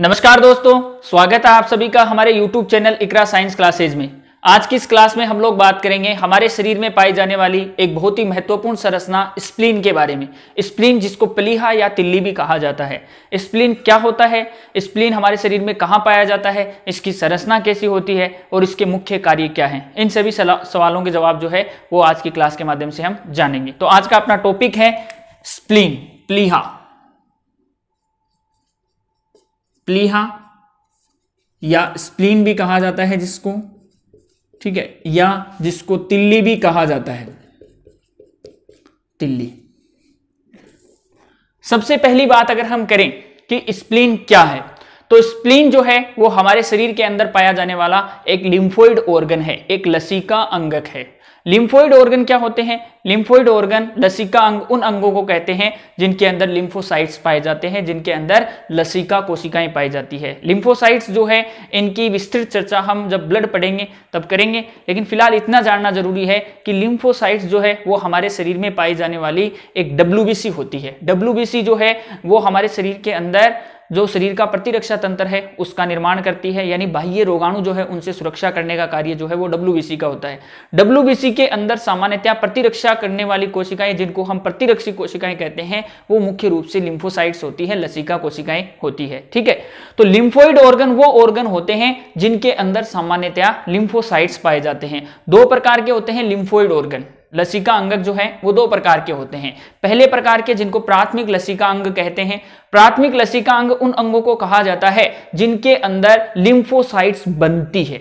नमस्कार दोस्तों स्वागत है आप सभी का हमारे YouTube channel Iqra science classes में आज की इस क्लास में हम लोग बात करेंगे हमारे शरीर में पाई जाने वाली एक बहुत ही महत्वपूर्ण संरचना स्प्लीन के बारे में स्प्लीन जिसको पलीहा या तिल्ली भी कहा जाता है स्प्लीन क्या होता है स्प्लीन हमारे शरीर में कहाँ पाया जाता है इसकी संरचना कैसी होती है और इसके मुख्य कार्य क्या है इन सभी सवालों के जवाब जो है वो आज की क्लास के माध्यम से हम जानेंगे तो आज का अपना टॉपिक है स्प्लीन प्लीहा प्लीहा या स्प्लीन भी कहा जाता है जिसको ठीक है या जिसको तिल्ली भी कहा जाता है तिल्ली सबसे पहली बात अगर हम करें कि स्प्लीन क्या है तो स्प्लीन जो है वो हमारे शरीर के अंदर पाया जाने वाला एक लिम्फोइड ऑर्गन है एक लसिका अंगक है लिम्फोइड ऑर्गन क्या होते हैं लिम्फोइड ऑर्गन लसिका अंग उन अंगों को कहते हैं जिनके अंदर लिम्फोसाइट्स पाए जाते हैं जिनके अंदर लसिका कोशिकाएं पाई जाती है लिम्फोसाइट्स जो है इनकी विस्तृत चर्चा हम जब ब्लड पढ़ेंगे तब करेंगे लेकिन फिलहाल इतना जानना जरूरी है कि लिम्फोसाइट्स जो है वो हमारे शरीर में पाई जाने वाली एक डब्ल्यू होती है डब्ल्यू जो है वो हमारे शरीर के अंदर जो शरीर का प्रतिरक्षा तंत्र है उसका निर्माण करती है यानी बाह्य रोगाणु जो है उनसे सुरक्षा करने का कार्य जो है वो डब्ल्यू का होता है डब्ल्यू के अंदर सामान्यतया प्रतिरक्षा करने वाली कोशिकाएं जिनको हम प्रतिरक्षी कोशिकाएं कहते हैं वो मुख्य रूप से लिम्फोसाइट्स होती है लसिका कोशिकाएं होती है ठीक है तो लिम्फोइड ऑर्गन वो ऑर्गन होते हैं जिनके अंदर सामान्यतया लिम्फोसाइट्स पाए जाते हैं दो प्रकार के होते हैं लिम्फोइड ऑर्गन लसिका अंगक जो है वो दो प्रकार के होते हैं पहले प्रकार के जिनको प्राथमिक लसिका अंग कहते हैं प्राथमिक लसिका अंग उन अंगों को कहा जाता है जिनके अंदर लिम्फोसाइट्स बनती है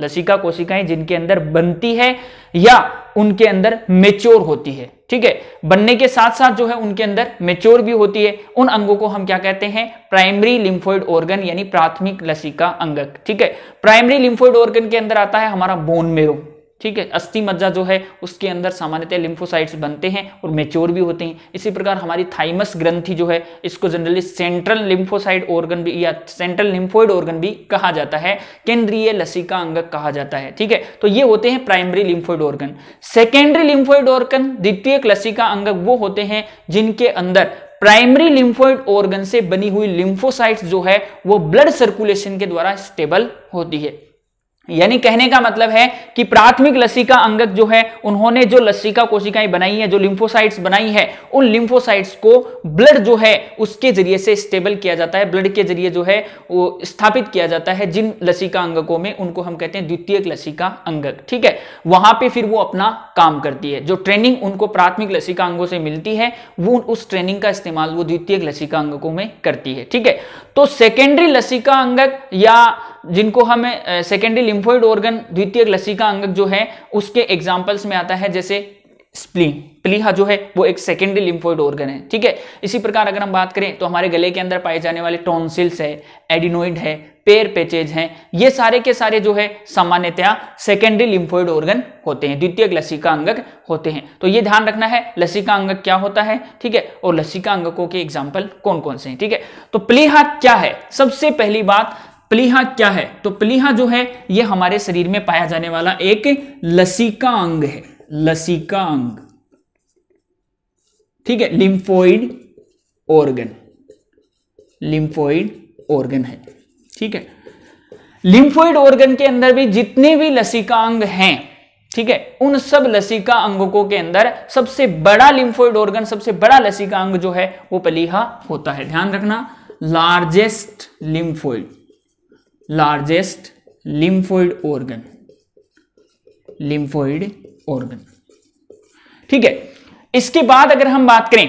लसिका कोशिकाएं जिनके अंदर बनती है या उनके अंदर मेच्योर होती है ठीक है बनने के साथ साथ जो है उनके अंदर मेच्योर भी होती है उन अंगों को हम क्या कहते हैं प्राइमरी लिम्फोइड ऑर्गन यानी प्राथमिक लसिका अंगक ठीक है प्राइमरी लिम्फोइड ऑर्गन के अंदर आता है हमारा बोन मेरो ठीक है अस्थि मज्जा जो है उसके अंदर सामान्यतः लिम्फोसाइट्स बनते हैं और मेच्योर भी होते हैं इसी प्रकार हमारी थाइमस ग्रंथि जो है इसको जनरली सेंट्रल लिम्फोसाइट ऑर्गन भी या सेंट्रल लिम्फोइड ऑर्गन भी कहा जाता है केंद्रीय लसिका अंग कहा जाता है ठीक है तो ये होते हैं primary lymphoid organ secondary lymphoid organ द्वितीय लसिका अंग वो होते हैं जिनके अंदर प्राइमरी लिम्फोइड ऑर्गन से बनी हुई लिम्फोसाइट्स जो है वो ब्लड सर्कुलेशन के द्वारा स्टेबल होती है यानी कहने का मतलब है कि प्राथमिक लसिका अंगक जो है उन्होंने जो लसिका कोशिकाएं बनाई है जो लिम्फोसाइट्स बनाई है उन लिम्फोसाइट्स को ब्लड जो है उसके जरिए से स्टेबल किया जाता है ब्लड के जरिए जो है वो स्थापित किया जाता है जिन लसिका अंगकों में उनको हम कहते हैं द्वितीय लसिका अंगक ठीक है वहां पर फिर वो अपना काम करती है जो ट्रेनिंग उनको प्राथमिक लसिका अंगों से मिलती है वो उस ट्रेनिंग का इस्तेमाल वो द्वितीय लसिका अंगकों में करती है ठीक है तो सेकेंडरी लसिका अंगक या जिनको हम सेकेंडरी लिम्फोइड ऑर्गन द्वितीय लसिका अंग जो है उसके एग्जाम्पल्स में आता है जैसे स्प्लीन प्लीहा जो है वो एक सेकेंडरी लिम्फोइड ऑर्गन है ठीक है इसी प्रकार अगर हम बात करें तो हमारे गले के अंदर पाए जाने वाले टॉन्सिल्स है एडिनोइड है पेर पेचेज हैं ये सारे के सारे जो है सामान्यतया सेकेंडरी लिम्फोइड ऑर्गन होते हैं द्वितीय लसिका अंगक होते हैं तो ये ध्यान रखना है लसिका अंगक क्या होता है ठीक है और लसिका अंगकों के एग्जाम्पल कौन कौन से हैं ठीक है तो प्लीहा क्या है सबसे पहली बात प्लीहा क्या है तो प्लीहा जो है यह हमारे शरीर में पाया जाने वाला एक लसिका अंग है लसिका अंग ठीक है लिम्फोइड ऑर्गन लिम्फोइड ऑर्गन है ठीक है लिम्फोइड ऑर्गन के अंदर भी जितने भी लसिका अंग हैं ठीक है उन सब लसिका अंगों के अंदर सबसे बड़ा लिम्फोइड ऑर्गन सबसे बड़ा लसीका अंग जो है वो पलीहा होता है ध्यान रखना largest lymphoid largest lymphoid organ lymphoid organ ठीक है इसके बाद अगर हम बात करें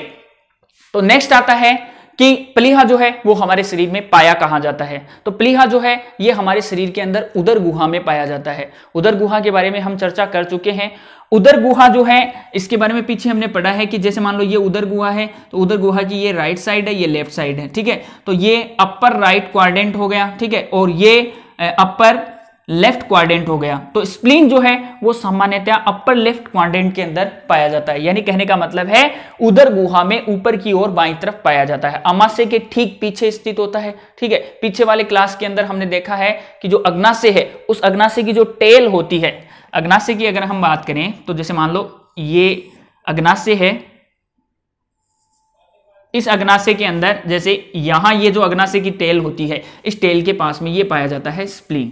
तो नेक्स्ट आता है कि प्लीहा जो है वो हमारे शरीर में पाया कहा जाता है तो प्लीहा जो है ये हमारे शरीर के अंदर उदर गुहा में पाया जाता है उदर गुहा के बारे में हम चर्चा कर चुके हैं उदर गुहा जो है इसके बारे में पीछे हमने पढ़ा है कि जैसे मान लो ये उदर गुहा है तो उदर गुहा की ये राइट साइड है ये लेफ्ट साइड है ठीक है तो ये अपर राइट क्वारेंट हो गया ठीक है और ये अपर लेफ्ट क्वाड्रेंट हो गया तो स्प्लीन जो है वो सामान्यतया अपर लेफ्ट क्वाड्रेंट के अंदर पाया जाता है यानी कहने का मतलब है उधर गुहा में ऊपर की ओर बाई तरफ पाया जाता है अमाशय के ठीक पीछे स्थित होता है ठीक है पीछे वाले क्लास के अंदर हमने देखा है कि जो अग्नाशय है उस अग्नाशय की जो टेल होती है अग्नाशय की अगर हम बात करें तो जैसे मान लो ये अग्नाशय है इस अग्नाशय के अंदर जैसे यहां ये जो अग्नाशय की टेल होती है इस टेल के पास में ये पाया जाता है स्प्लीन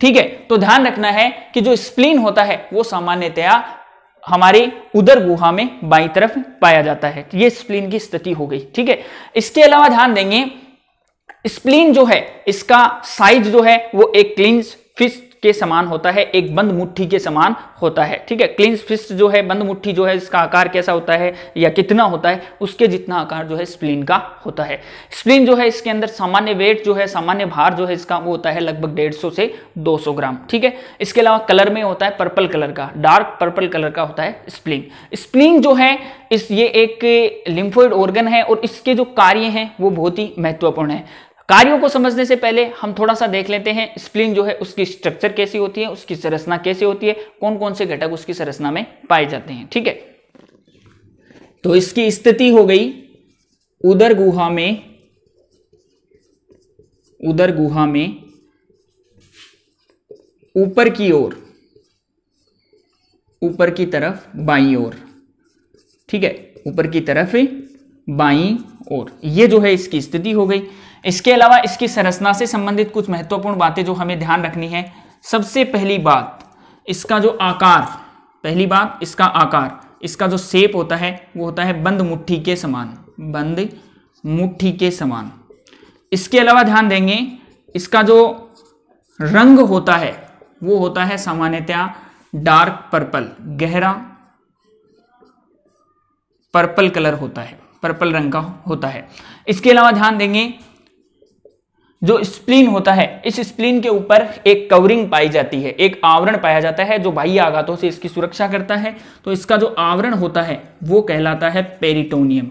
ठीक है तो ध्यान रखना है कि जो स्प्लीन होता है वो सामान्यतया हमारे उदर गुहा में बाई तरफ पाया जाता है ये स्प्लीन की स्थिति हो गई ठीक है इसके अलावा ध्यान देंगे स्प्लीन जो है इसका साइज जो है वो एक क्लिंच फिश के समान होता है एक बंद मुट्ठी के समान होता है ठीक है क्लीन फिस्ट जो है बंद मुट्ठी जो है इसका आकार कैसा होता है या कितना होता है उसके जितना आकार जो है स्प्लीन का होता है स्प्लीन जो है इसके अंदर सामान्य वेट जो है सामान्य भार जो है इसका वो होता है लगभग डेढ़ से 200 ग्राम ठीक है इसके अलावा कलर में होता है पर्पल कलर का डार्क पर्पल कलर का होता है स्प्लीन स्प्लीन जो है इस ये एक लिम्फोइड ऑर्गन है और इसके जो कार्य हैं वो बहुत ही महत्वपूर्ण है कार्यों को समझने से पहले हम थोड़ा सा देख लेते हैं स्प्लिन जो है उसकी स्ट्रक्चर कैसी होती है उसकी संरचना कैसी होती है कौन कौन से घटक उसकी संरचना में पाए जाते हैं ठीक है तो इसकी स्थिति हो गई उदर गुहा में उदर गुहा में ऊपर की ओर ऊपर की तरफ बाई ओर ठीक है ऊपर की तरफ बाई और ये जो है इसकी स्थिति हो गई इसके अलावा इसकी संरचना से संबंधित कुछ महत्वपूर्ण बातें जो हमें ध्यान रखनी है सबसे पहली बात इसका जो आकार पहली बात इसका आकार इसका जो सेप होता है वो होता है बंद मुट्ठी के समान बंद मुट्ठी के समान इसके अलावा ध्यान देंगे इसका जो रंग होता है वो होता है सामान्यतया डार्क पर्पल गहरा पर्पल कलर होता है पर्पल रंग का होता है इसके अलावा ध्यान देंगे जो स्प्लीन होता है इस स्प्लीन के ऊपर एक कवरिंग पाई जाती है एक आवरण पाया जाता है जो बाह्य आघातों से इसकी सुरक्षा करता है तो इसका जो आवरण होता है वो कहलाता है पेरिटोनियम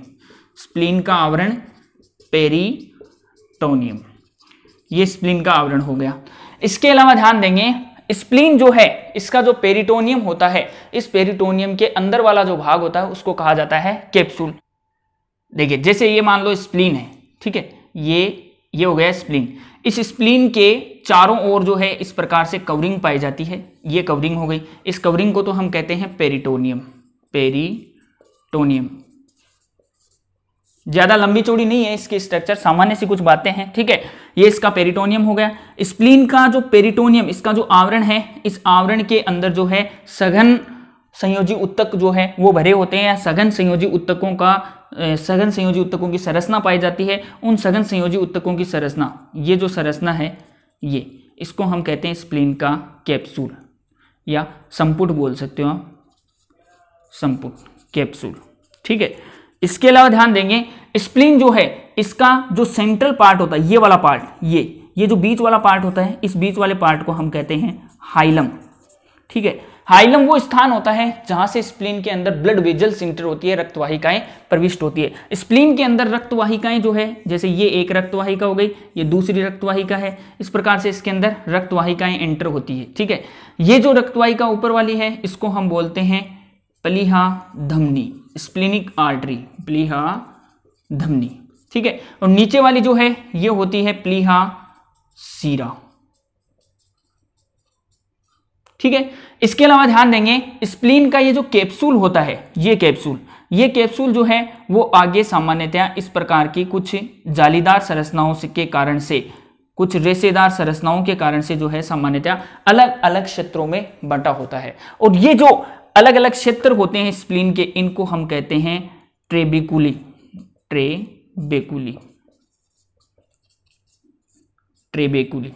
स्प्लीन का आवरण पेरिटोनियम ये स्प्लीन का आवरण हो गया इसके अलावा ध्यान देंगे स्प्लीन जो है इसका जो पेरिटोनियम होता है इस पेरिटोनियम के अंदर वाला जो भाग होता है उसको कहा जाता है कैप्सूल देखिए जैसे ये मान लो स्प्लीन है ठीक है ये ये हो गया स्प्लीन इस स्प्लीन के चारों ओर जो है इस प्रकार से कवरिंग पाई जाती है ये कवरिंग हो गई इस कवरिंग को तो हम कहते हैं पेरिटोनियम पेरिटोनियम ज्यादा लंबी चौड़ी नहीं है इसके स्ट्रक्चर सामान्य से कुछ बातें हैं ठीक है ये इसका पेरिटोनियम हो गया स्प्लीन का जो पेरिटोनियम इसका जो आवरण है इस आवरण के अंदर जो है सघन संयोजी उत्तक जो है वो भरे होते हैं या सघन संयोजी उत्तकों का सघन संयोजी उत्तकों की संरचना पाई जाती है उन सघन संयोजी उत्तकों की संरचना ये जो संरचना है ये इसको हम कहते हैं स्प्लीन का कैप्सूल या संपुट बोल सकते हो आप संपुट कैप्सूल ठीक है इसके अलावा ध्यान देंगे स्प्लीन जो है इसका जो सेंट्रल पार्ट होता है ये वाला पार्ट ये ये जो बीच वाला पार्ट होता है इस बीच वाले पार्ट को हम कहते हैं हाइलम ठीक है हाइलम वो स्थान होता है जहां से स्प्लीन के अंदर ब्लड वेजल सेंटर होती है रक्तवाहिकाएं प्रविष्ट होती है स्प्लीन के अंदर रक्तवाहिकाएं जो है जैसे ये एक रक्तवाहिका हो गई ये दूसरी रक्तवाहिका है इस प्रकार से इसके अंदर रक्तवाहिकाएं एंटर होती है ठीक है ये जो रक्तवाहिका ऊपर वाली है इसको हम बोलते हैं प्लीहा धमनी स्प्लिनिक आर्टरी प्लीहा धमनी ठीक है और नीचे वाली जो है ये होती है प्लीहा सीरा ठीक है इसके अलावा ध्यान देंगे स्प्लीन का ये जो कैप्सूल होता है ये कैप्सूल ये कैप्सूल जो है वो आगे सामान्यतया इस प्रकार की कुछ जालीदार संरचनाओं के कारण से कुछ रेसेदार संरचनाओं के कारण से जो है सामान्यतया अलग अलग क्षेत्रों में बंटा होता है और ये जो अलग अलग क्षेत्र होते हैं स्प्लीन के इनको हम कहते हैं ट्रेबिकुली ट्रेबेकुली ट्रेबेकुली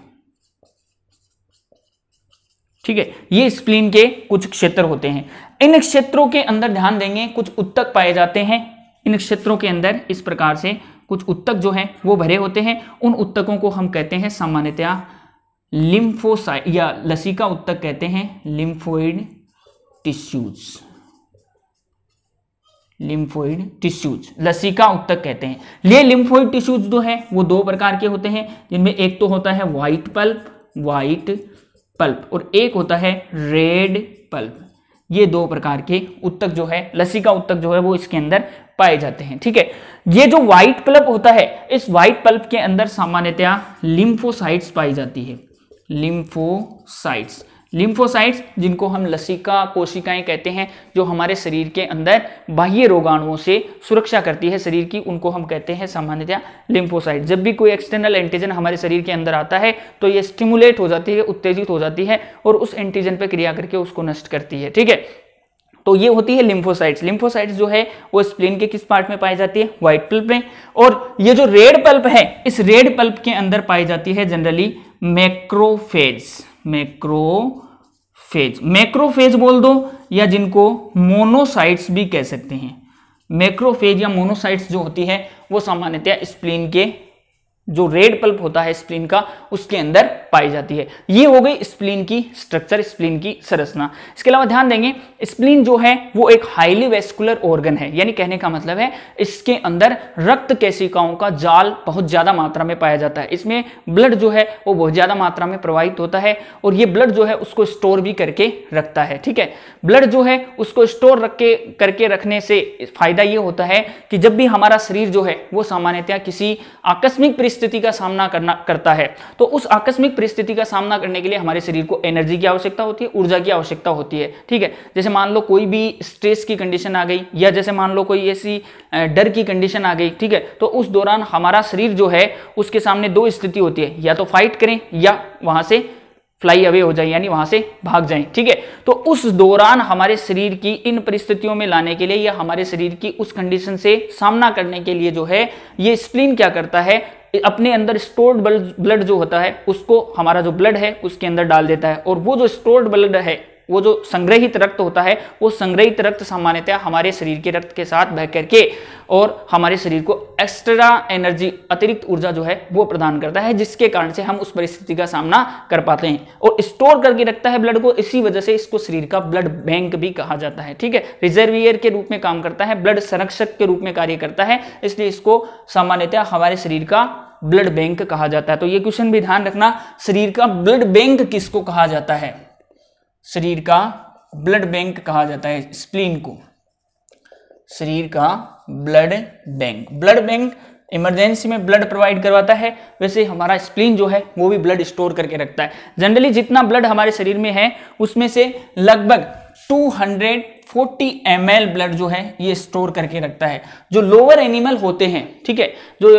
ठीक है ये स्प्लीन के कुछ क्षेत्र होते हैं इन क्षेत्रों के अंदर ध्यान देंगे कुछ उत्तक पाए जाते हैं इन क्षेत्रों के अंदर इस प्रकार से कुछ उत्तक जो है वो भरे होते हैं उन उत्तकों को हम कहते हैं सामान्यतया लिम्फोसाइट या लसिका उत्तक कहते हैं लिम्फोइड टिश्यूज लिम्फोइड टिश्यूज लसिका उत्तक कहते हैं ये लिम्फोइड टिश्यूज जो है वो दो प्रकार के होते हैं जिनमें एक तो होता है व्हाइट पल्प व्हाइट पल्प और एक होता है रेड पल्प ये दो प्रकार के उत्तक जो है लसी का उत्तक जो है वो इसके अंदर पाए जाते हैं ठीक है ये जो व्हाइट पल्प होता है इस व्हाइट पल्प के अंदर सामान्यतया लिम्फोसाइट्स पाई जाती है लिम्फोसाइट्स लिम्फोसाइट्स जिनको हम लसिका कोशिकाएं कहते हैं जो हमारे शरीर के अंदर बाह्य रोगाणुओं से सुरक्षा करती है शरीर की उनको हम कहते हैं सामान्यतया लिम्फोसाइट जब भी कोई एक्सटर्नल एंटीजन हमारे शरीर के अंदर आता है तो ये स्टिमुलेट हो जाती है उत्तेजित हो जाती है और उस एंटीजन पर क्रिया करके उसको नष्ट करती है ठीक है तो ये होती है लिम्फोसाइट्स लिम्फोसाइट्स जो है वो स्प्लेन के किस पार्ट में पाई जाती है व्हाइट पल्प में और ये जो रेड पल्प है इस रेड पल्प के अंदर पाई जाती है जनरली मैक्रोफेज मैक्रोफेज मैक्रोफेज बोल दो या जिनको मोनोसाइट्स भी कह सकते हैं मैक्रोफेज या मोनोसाइट्स जो होती है वो सामान्यतया स्प्लीन के जो रेड पल्प होता है स्प्लीन का उसके अंदर पाई जाती है ये हो गई स्प्लीन की स्ट्रक्चर स्प्लीन की संरचना इसके अलावा ध्यान देंगे स्प्लीन जो है वो एक हाईली वेस्कुलर ऑर्गन है यानी कहने का मतलब है इसके अंदर रक्त कैशिकाओं का जाल बहुत ज्यादा मात्रा में पाया जाता है इसमें ब्लड जो है वो बहुत ज्यादा मात्रा में प्रवाहित होता है और ये ब्लड जो है उसको स्टोर भी करके रखता है ठीक है ब्लड जो है उसको स्टोर रख के करके रखने से फायदा ये होता है कि जब भी हमारा शरीर जो है वो सामान्यतया किसी आकस्मिक परिस्थिति का सामना करना करता है तो उस आकस्मिक परिस्थिति का सामना करने के लिए हमारे शरीर को एनर्जी की आवश्यकता होती है ऊर्जा की आवश्यकता होती है ठीक है जैसे मान लो कोई भी स्ट्रेस की कंडीशन आ गई या जैसे मान लो कोई ऐसी डर की कंडीशन आ गई ठीक है तो उस दौरान हमारा शरीर जो है उसके सामने दो स्थिति होती है या तो फाइट करें या वहां से फ्लाई अवे हो जाए यानी वहां से भाग जाए ठीक है तो उस दौरान हमारे शरीर की इन परिस्थितियों में लाने के लिए या हमारे शरीर की उस कंडीशन से सामना करने के लिए जो है ये स्प्लीन क्या करता है अपने अंदर स्टोर्ड ब्लड जो होता है उसको हमारा जो ब्लड है उसके अंदर डाल देता है और वो जो स्टोर्ड ब्लड है वो जो संग्रहित रक्त होता है वो संग्रहित रक्त सामान्यतः हमारे शरीर के रक्त के साथ बह करके और हमारे शरीर को एक्स्ट्रा एनर्जी अतिरिक्त ऊर्जा जो है वो प्रदान करता है जिसके कारण से हम उस परिस्थिति का सामना कर पाते हैं और स्टोर करके रखता है ब्लड को इसी वजह से इसको शरीर का ब्लड बैंक भी कहा जाता है ठीक है रिजर्वियर के रूप में काम करता है ब्लड संरक्षक के रूप में कार्य करता है इसलिए इसको सामान्यतः हमारे शरीर का ब्लड बैंक कहा जाता है तो ये क्वेश्चन भी ध्यान रखना शरीर का ब्लड बैंक किसको कहा जाता है शरीर का ब्लड बैंक कहा जाता है स्प्लीन को शरीर का blood bank blood bank emergency में ब्लड प्रोवाइड करवाता है वैसे हमारा स्प्लीन जो है वो भी ब्लड स्टोर करके रखता है जनरली जितना ब्लड हमारे शरीर में है उसमें से लगभग 200 40 एम ब्लड जो है ये स्टोर करके रखता है जो लोअर एनिमल होते हैं ठीक है जो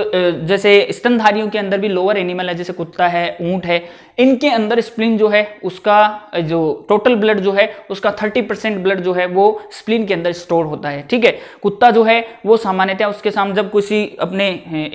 जैसे स्तनधारियों के अंदर भी लोअर एनिमल है जैसे कुत्ता है ऊंट है इनके अंदर स्प्लिन जो है उसका जो टोटल ब्लड जो है उसका 30 परसेंट ब्लड जो है वो स्प्लिन के अंदर स्टोर होता है ठीक है कुत्ता जो है वो सामान्यतः उसके सामने जब किसी अपने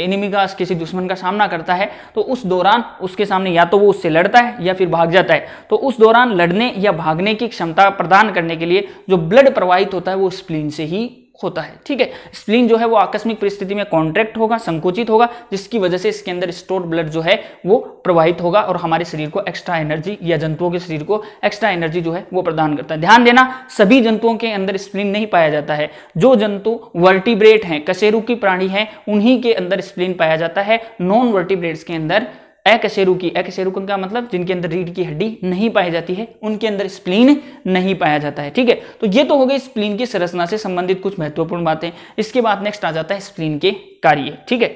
एनिमी का किसी दुश्मन का सामना करता है तो उस दौरान उसके सामने या तो वो उससे लड़ता है या फिर भाग जाता है तो उस दौरान लड़ने या भागने की क्षमता प्रदान करने के लिए जो ब्लड ब्लड प्रवाहित होता है वो स्प्लीन से ही होता है ठीक है स्प्लीन जो है वो आकस्मिक परिस्थिति में कॉन्ट्रैक्ट होगा संकुचित होगा जिसकी वजह से इसके अंदर स्टोर्ड ब्लड जो है वो प्रवाहित होगा और हमारे शरीर को एक्स्ट्रा एनर्जी या जंतुओं के शरीर को एक्स्ट्रा एनर्जी जो है वो प्रदान करता है ध्यान देना सभी जंतुओं के अंदर स्प्लीन नहीं पाया जाता है जो जंतु वर्टिब्रेट हैं कशेरू की प्राणी है उन्हीं के अंदर स्प्लीन पाया जाता है नॉन वर्टिब्रेट्स के अंदर एकसेरु की एकसेरु का मतलब जिनके अंदर रीढ़ की हड्डी नहीं पाई जाती है उनके अंदर स्प्लीन नहीं पाया जाता है ठीक है तो ये तो हो गई स्प्लीन की संरचना से संबंधित कुछ महत्वपूर्ण बातें इसके बाद नेक्स्ट आ जाता है स्प्लीन के कार्य ठीक है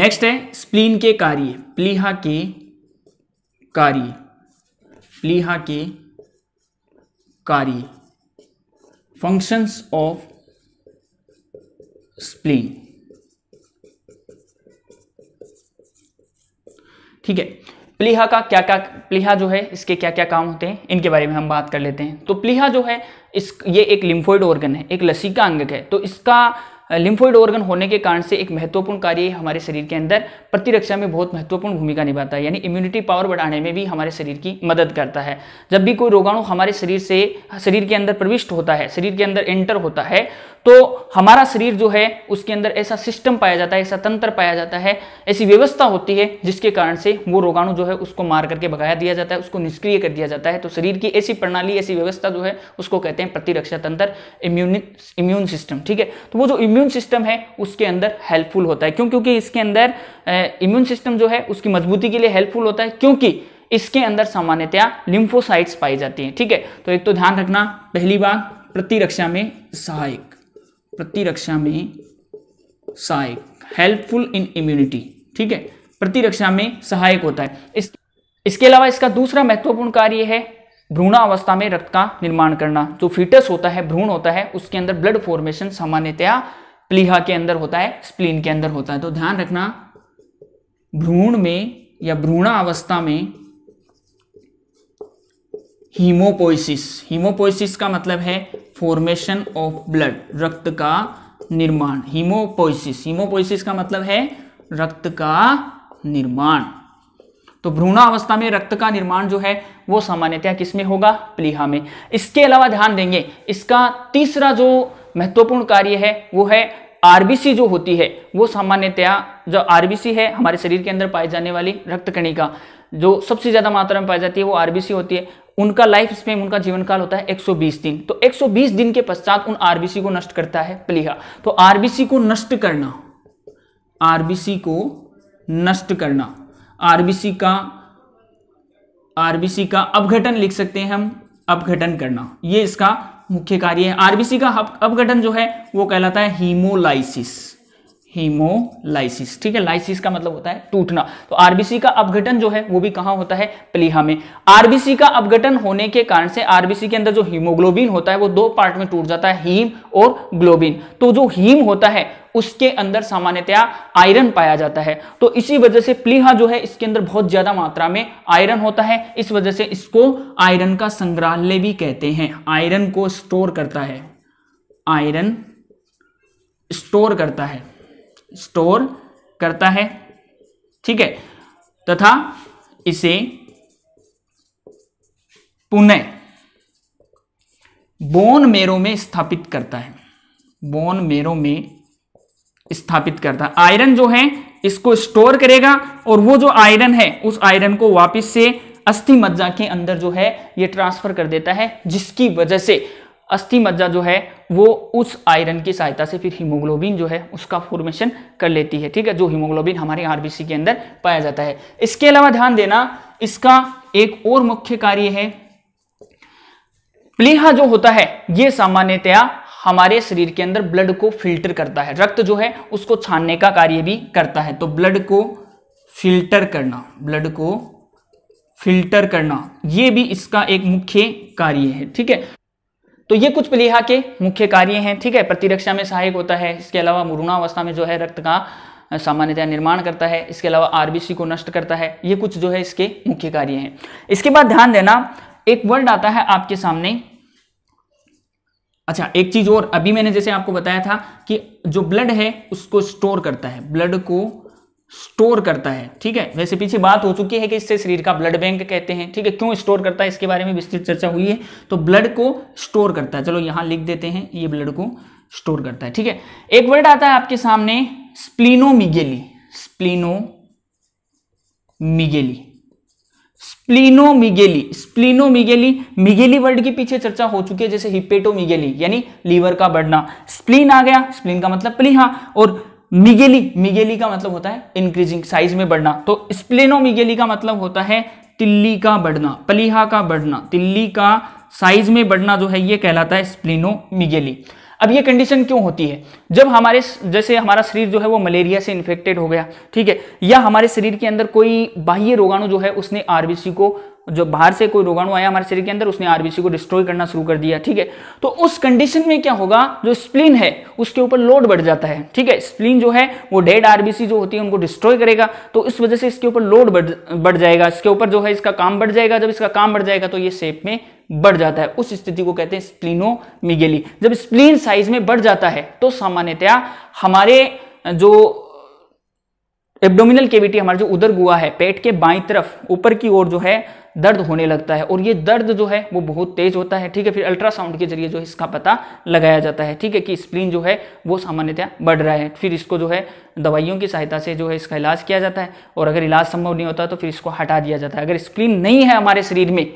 नेक्स्ट है स्प्लीन के कार्य प्लीहा के कार्य प्लीहा के कार्य फंक्शंस ऑफ स्प्लीन ठीक है प्लीहा का क्या क्या प्लीहा जो है इसके क्या क्या काम होते हैं इनके बारे में हम बात कर लेते हैं तो प्लीहा जो है इस ये एक लिम्फोइड ऑर्गन है एक लसीका अंग है तो इसका लिम्फोइड ऑर्गन होने के कारण से एक महत्वपूर्ण कार्य हमारे शरीर के अंदर प्रतिरक्षा में बहुत महत्वपूर्ण भूमिका निभाता है यानी इम्यूनिटी पावर बढ़ाने में भी हमारे शरीर की मदद करता है जब भी कोई रोगाणु हमारे शरीर से शरीर के अंदर प्रविष्ट होता है शरीर के अंदर एंटर होता है तो हमारा शरीर जो है उसके अंदर ऐसा सिस्टम पाया जाता है ऐसा तंत्र पाया जाता है ऐसी व्यवस्था होती है जिसके कारण से वो रोगाणु जो है उसको मार करके भगाया दिया जाता है उसको निष्क्रिय कर दिया जाता है तो शरीर की ऐसी प्रणाली ऐसी व्यवस्था जो है उसको कहते हैं प्रतिरक्षा तंत्र इम्यून इम्यून सिस्टम ठीक है तो वो जो इम्यून सिस्टम है उसके अंदर हेल्पफुल होता है क्यों क्योंकि इसके अंदर इम्यून सिस्टम जो है उसकी मजबूती के लिए हेल्पफुल होता है क्योंकि इसके अंदर सामान्यतया लिम्फोसाइट्स पाई जाती हैं ठीक है तो एक तो ध्यान रखना पहली बात प्रतिरक्षा में सहायक प्रतिरक्षा में सहायक हेल्पफुल इन इम्यूनिटी ठीक है प्रतिरक्षा में सहायक होता है इस, इसके अलावा इसका दूसरा महत्वपूर्ण कार्य है भ्रूणावस्था में रक्त का निर्माण करना जो फीटस होता है भ्रूण होता है उसके अंदर ब्लड फॉर्मेशन सामान्यतया प्लीहा के अंदर होता है स्प्लीन के अंदर होता है तो ध्यान रखना भ्रूण में या भ्रूणा अवस्था में हीमोपोइसिस हीमोपोइसिस का मतलब है फॉर्मेशन ऑफ ब्लड रक्त का निर्माण हीमोपोइसिस हीमोपोइसिस का मतलब है रक्त का निर्माण तो भ्रूणावस्था में रक्त का निर्माण जो है वो सामान्यतया किसमें होगा प्लीहा में इसके अलावा ध्यान देंगे इसका तीसरा जो महत्वपूर्ण कार्य है वो है आरबीसी जो होती है वो सामान्यतया जो आरबीसी है हमारे शरीर के अंदर पाई जाने वाली रक्त कणिका जो सबसे ज़्यादा मात्रा में पाई जाती है वो आरबीसी होती है उनका लाइफ स्पेन उनका जीवन काल होता है 120 दिन तो 120 दिन के पश्चात उन आरबीसी को नष्ट करता है प्लीहा तो आरबीसी को नष्ट करना आरबीसी को नष्ट करना आरबीसी का आरबीसी का अपघटन लिख सकते हैं हम अपघटन करना ये इसका मुख्य कार्य है आरबीसी का अपघटन जो है वो कहलाता है हीमोलाइसिस हीमोलाइसिस ठीक है लाइसिस का मतलब होता है टूटना तो आरबीसी का अपघटन जो है वो भी कहां होता है प्लीहा में आरबीसी का अपघटन होने के कारण से आरबीसी के अंदर जो हीमोग्लोबिन होता है वो दो पार्ट में टूट जाता है हीम और ग्लोबिन तो जो हीम होता है उसके अंदर सामान्यतया आयरन पाया जाता है तो इसी वजह से प्लीहा जो है इसके अंदर बहुत ज्यादा मात्रा में आयरन होता है इस वजह से इसको आयरन का संग्रहालय भी कहते हैं आयरन को स्टोर करता है आयरन स्टोर करता है स्टोर करता है ठीक है तथा इसे पुनः बोन मेरो में स्थापित करता है बोन मेरो में स्थापित करता है आयरन जो है इसको स्टोर करेगा और वो जो आयरन है उस आयरन को वापस से अस्थि मज्जा के अंदर जो है ये ट्रांसफर कर देता है जिसकी वजह से अस्थि मज्जा जो है वो उस आयरन की सहायता से फिर हीमोग्लोबिन जो है उसका फॉर्मेशन कर लेती है ठीक है जो हीमोग्लोबिन हमारे आरबीसी के अंदर पाया जाता है इसके अलावा ध्यान देना इसका एक और मुख्य कार्य है प्लीहा जो होता है ये सामान्यतया हमारे शरीर के अंदर ब्लड को फिल्टर करता है रक्त जो है उसको छानने का कार्य भी करता है तो ब्लड को फिल्टर करना ब्लड को फिल्टर करना ये भी इसका एक मुख्य कार्य है ठीक है तो ये कुछ प्लीहा के मुख्य कार्य हैं ठीक है प्रतिरक्षा में सहायक होता है इसके अलावा मुरुणावस्था में जो है रक्त का सामान्यतः निर्माण करता है इसके अलावा आरबीसी को नष्ट करता है ये कुछ जो है इसके मुख्य कार्य हैं इसके बाद ध्यान देना एक वर्ड आता है आपके सामने अच्छा एक चीज और अभी मैंने जैसे आपको बताया था कि जो ब्लड है उसको स्टोर करता है ब्लड को स्टोर करता है ठीक है वैसे पीछे बात हो चुकी है कि इससे शरीर का ब्लड बैंक कहते हैं ठीक है क्यों स्टोर करता है इसके बारे में विस्तृत चर्चा हुई है तो ब्लड को स्टोर करता है चलो यहां लिख देते हैं ये ब्लड को स्टोर करता है ठीक है एक वर्ड आता है आपके सामने splenomegaly splenomegaly splenomegaly splenomegaly megaly word के पीछे चर्चा हो चुकी है जैसे हिपेटोमिगेली यानी लीवर का बढ़ना स्प्लीन आ गया स्प्लीन का मतलब प्लीहा और मिगेली मिगेली का मतलब होता है इंक्रीजिंग साइज में बढ़ना तो स्प्लेनो मिगेली का मतलब होता है तिल्ली का बढ़ना पलीहा का बढ़ना तिल्ली का साइज में बढ़ना जो है ये कहलाता है स्प्लेनो मिगेली अब ये कंडीशन क्यों होती है जब हमारे जैसे हमारा शरीर जो है वो मलेरिया से इन्फेक्टेड हो गया ठीक है या हमारे शरीर के अंदर कोई बाह्य रोगाणु जो है उसने आरबीसी को जो बाहर से कोई रोगाणु आया हमारे शरीर के अंदर उसने आरबीसी को डिस्ट्रॉय करना शुरू कर दिया ठीक है तो उस कंडीशन में क्या होगा जो स्प्लीन है उसके ऊपर लोड बढ़ जाता है ठीक है स्प्लीन जो है वो डेड आरबीसी जो होती है उनको डिस्ट्रॉय करेगा तो इस वजह से इसके ऊपर लोड बढ़ जाएगा इसके ऊपर जो है इसका काम बढ़ जाएगा जब इसका काम बढ़ जाएगा तो ये शेप में बढ़ जाता है उस स्थिति को कहते हैं स्प्लिनोमिगेली जब स्प्लीन साइज में बढ़ जाता है तो सामान्यतया हमारे जो एब्डोमिनल केविटी हमारा जो उधर गुआ है पेट के बाई तरफ ऊपर की ओर जो है दर्द होने लगता है और ये दर्द जो है वो बहुत तेज होता है ठीक है फिर अल्ट्रासाउंड के जरिए जो इसका पता लगाया जाता है ठीक है कि स्प्लीन जो है वो सामान्यतः बढ़ रहा है फिर इसको जो है दवाइयों की सहायता से जो है इसका इलाज किया जाता है और अगर इलाज संभव नहीं होता तो फिर इसको हटा दिया जाता है अगर स्प्लीन नहीं है हमारे शरीर में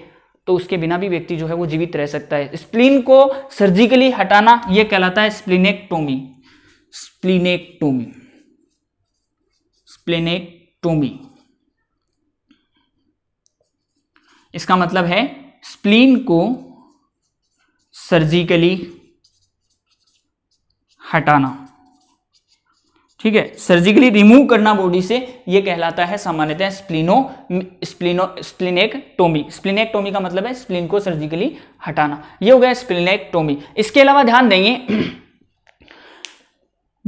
तो उसके बिना भी व्यक्ति जो है वो जीवित रह सकता है स्प्लीन को सर्जिकली हटाना यह कहलाता है स्प्लिनेक्टोमी स्प्लिनेक्टोमी स्प्लेनेटोमी इसका मतलब है स्प्लीन को सर्जिकली हटाना ठीक है सर्जिकली रिमूव करना बॉडी से ये कहलाता है सामान्यतः स्प्लिनो स्प्लिनो स्प्लिनेक टोमी का मतलब है स्प्लीन को सर्जिकली हटाना ये हो गया टोमी इसके अलावा ध्यान देंगे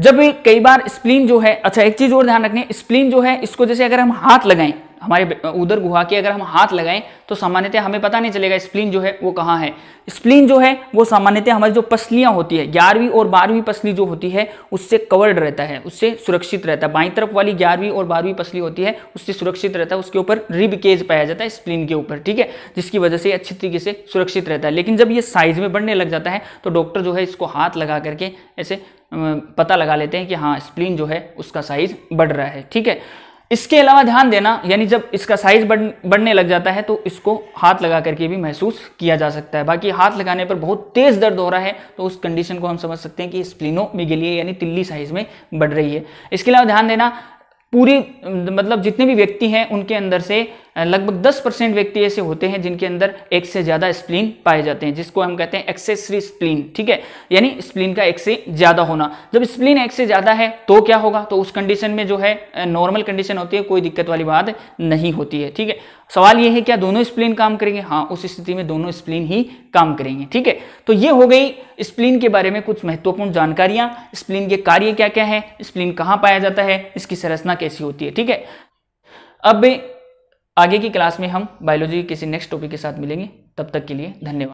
जब कई बार स्प्लीन जो है अच्छा एक चीज और ध्यान रखने स्प्लीन जो है इसको जैसे अगर हम हाथ लगाएं हमारे उधर गुहा के अगर हम हाथ लगाएं तो सामान्यतः हमें पता नहीं चलेगा स्प्लीन जो है वो कहाँ है स्प्लीन जो है वो सामान्यतः हमारी जो पसलियां होती है ग्यारहवीं और बारहवीं पसली जो होती है उससे कवर्ड रहता है उससे सुरक्षित रहता है बाई तरफ वाली ग्यारहवीं और बारहवीं पसली होती है उससे सुरक्षित रहता है उसके ऊपर रिब केज पाया जाता है स्प्लीन के ऊपर ठीक है जिसकी वजह से अच्छी तरीके से सुरक्षित रहता है लेकिन जब ये साइज में बढ़ने लग जाता है तो डॉक्टर जो है इसको हाथ लगा करके ऐसे पता लगा लेते हैं कि हाँ स्प्लीन जो है उसका साइज बढ़ रहा है ठीक है इसके अलावा ध्यान देना यानी जब इसका साइज बढ़ बढ़ने लग जाता है तो इसको हाथ लगा करके भी महसूस किया जा सकता है बाकी हाथ लगाने पर बहुत तेज दर्द हो रहा है तो उस कंडीशन को हम समझ सकते हैं कि स्प्लिनो मिगेलिए यानी तिल्ली साइज में बढ़ रही है इसके अलावा ध्यान देना पूरी मतलब जितने भी व्यक्ति हैं उनके अंदर से लगभग 10 परसेंट व्यक्ति ऐसे होते हैं जिनके अंदर एक से ज़्यादा स्प्लीन पाए जाते हैं जिसको हम कहते हैं एक्सेसरी स्प्लीन ठीक है यानी स्प्लीन का एक से ज़्यादा होना जब स्प्लीन एक से ज़्यादा है तो क्या होगा तो उस कंडीशन में जो है नॉर्मल कंडीशन होती है कोई दिक्कत वाली बात नहीं होती है ठीक है सवाल यह है क्या दोनों स्प्लीन काम करेंगे हाँ उस स्थिति में दोनों स्प्लीन ही काम करेंगे ठीक है तो ये हो गई स्प्लीन के बारे में कुछ महत्वपूर्ण जानकारियां स्प्लीन के कार्य क्या क्या है स्प्लीन कहाँ पाया जाता है इसकी संरचना कैसी होती है ठीक है अब आगे की क्लास में हम बायोलॉजी के किसी नेक्स्ट टॉपिक के साथ मिलेंगे तब तक के लिए धन्यवाद